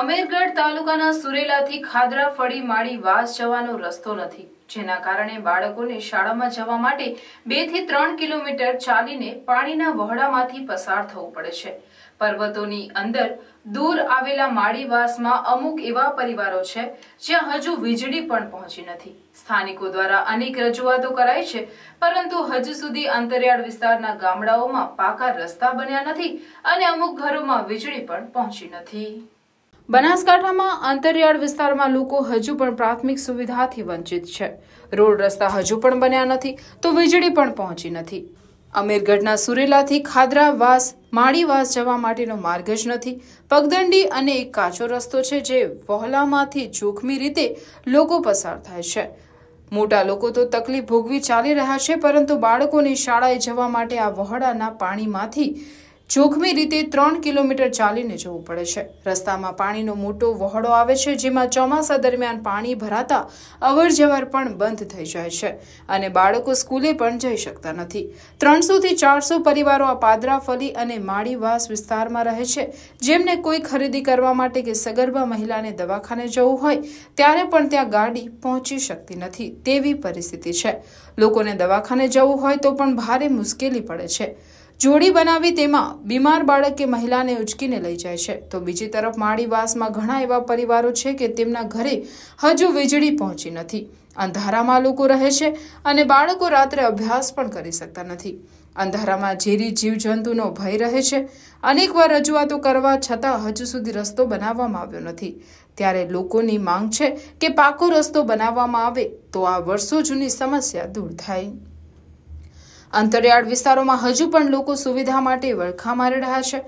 અમેરગઢ તાલુકાના સુરેલાથી ખાદરા ફળી માળી વાસ જવાનો રસ્તો નથી જેના કારણે બાળકોને શાળામાં જવા માટે બે થી ત્રણ કિલોમીટર ચાલીને પાણીના વહોડામાંથી પસાર થવું પડે છે પર્વતોની અંદર દૂર આવેલા માળીવાસમાં અમુક એવા પરિવારો છે જ્યાં હજુ વીજળી પણ પહોંચી નથી સ્થાનિકો દ્વારા અનેક રજૂઆતો કરાઈ છે પરંતુ હજુ સુધી અંતરિયાળ વિસ્તારના ગામડાઓમાં પાકા રસ્તા બન્યા નથી અને અમુક ઘરોમાં વીજળી પણ પહોંચી નથી બનાસકાંઠામાં અંતરિયાળ વિસ્તારમાં લોકો હજુ પણ પ્રાથમિક સુવિધાથી વંચિત છે રોડ રસ્તા હજુ પણ બન્યા નથી તો વીજળી પણ પહોંચી નથી અમીરગઢના સુરેલાથી ખાદરા ખાદરાવાસ માળીવાસ જવા માટેનો માર્ગ જ નથી પગદંડી અને એક કાચો રસ્તો છે જે વહોલામાંથી જોખમી રીતે લોકો પસાર થાય છે મોટા લોકો તો તકલીફ ભોગવી ચાલી રહ્યા છે પરંતુ બાળકોની શાળાએ જવા માટે આ વહોડાના પાણીમાંથી જોખમી રીતે ત્રણ કિલોમીટર ચાલીને જવું પડે છે રસ્તામાં પાણીનો મોટો વહોળો આવે છે જેમાં ચોમાસા દરમિયાન પાણી ભરાતા અવર જવર પણ બંધ થઈ જાય છે અને બાળકો સ્કૂલે પણ જઈ શકતા નથી ત્રણસોથી ચારસો પરિવારો આ પાદરા ફલી અને માળીવાસ વિસ્તારમાં રહે છે જેમને કોઈ ખરીદી કરવા માટે કે સગર્ભા મહિલાને દવાખાને જવું હોય ત્યારે પણ ત્યાં ગાડી પહોંચી શકતી નથી તેવી પરિસ્થિતિ છે લોકોને દવાખાને જવું હોય તો પણ ભારે મુશ્કેલી પડે છે જોડી બનાવી તેમાં બીમાર બાળક કે મહિલાને ઉચકીને લઈ જાય છે તો બીજી તરફ માળીવાસમાં ઘણા એવા પરિવારો છે કે તેમના ઘરે હજુ વીજળી પહોંચી નથી અંધારામાં લોકો રહે છે અને બાળકો રાત્રે અભ્યાસ પણ કરી શકતા નથી અંધારામાં ઝેરી જીવજંતુનો ભય રહે છે અનેકવાર રજૂઆતો કરવા છતાં હજુ સુધી રસ્તો બનાવવામાં આવ્યો નથી ત્યારે લોકોની માંગ છે કે પાકો રસ્તો બનાવવામાં આવે તો આ વર્ષો જૂની સમસ્યા દૂર થાય અંતરિયાળ વિસ્તારોમાં હજુ પણ લોકો સુવિધા માટે વળખા મારી રહ્યા છે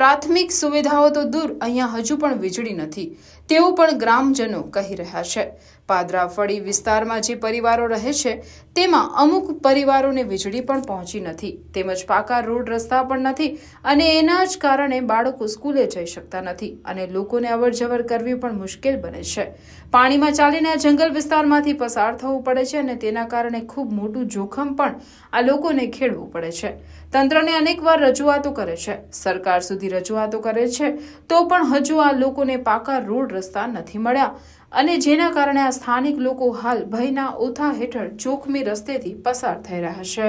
પ્રાથમિક સુવિધાઓ તો દૂર અહીંયા હજુ પણ વીજળી નથી તેવું પણ ગ્રામજનો કહી રહ્યા છે પાદરાફળી વિસ્તારમાં જે પરિવારો રહે છે તેમાં અમુક પરિવારોને વીજળી પણ પહોંચી નથી તેમજ પાકા રોડ રસ્તા પણ નથી અને એના જ કારણે બાળકો સ્કૂલે જઈ શકતા નથી અને લોકોને અવરજવર કરવી પણ મુશ્કેલ બને છે પાણીમાં ચાલીને આ જંગલ વિસ્તારમાંથી પસાર થવું પડે છે અને તેના કારણે ખૂબ મોટું જોખમ પણ આ લોકોને ખેડવું પડે છે તંત્રને અનેકવાર રજૂઆતો કરે છે સરકાર સુધી સુધી રજૂઆતો કરે છે તો પણ હજુ આ લોકોને પાકા રોડ રસ્તા નથી મળ્યા અને જેના કારણે આ સ્થાનિક લોકો હાલ ભયના ઓથા હેઠળ જોખમી રસ્તેથી પસાર થઈ રહ્યા છે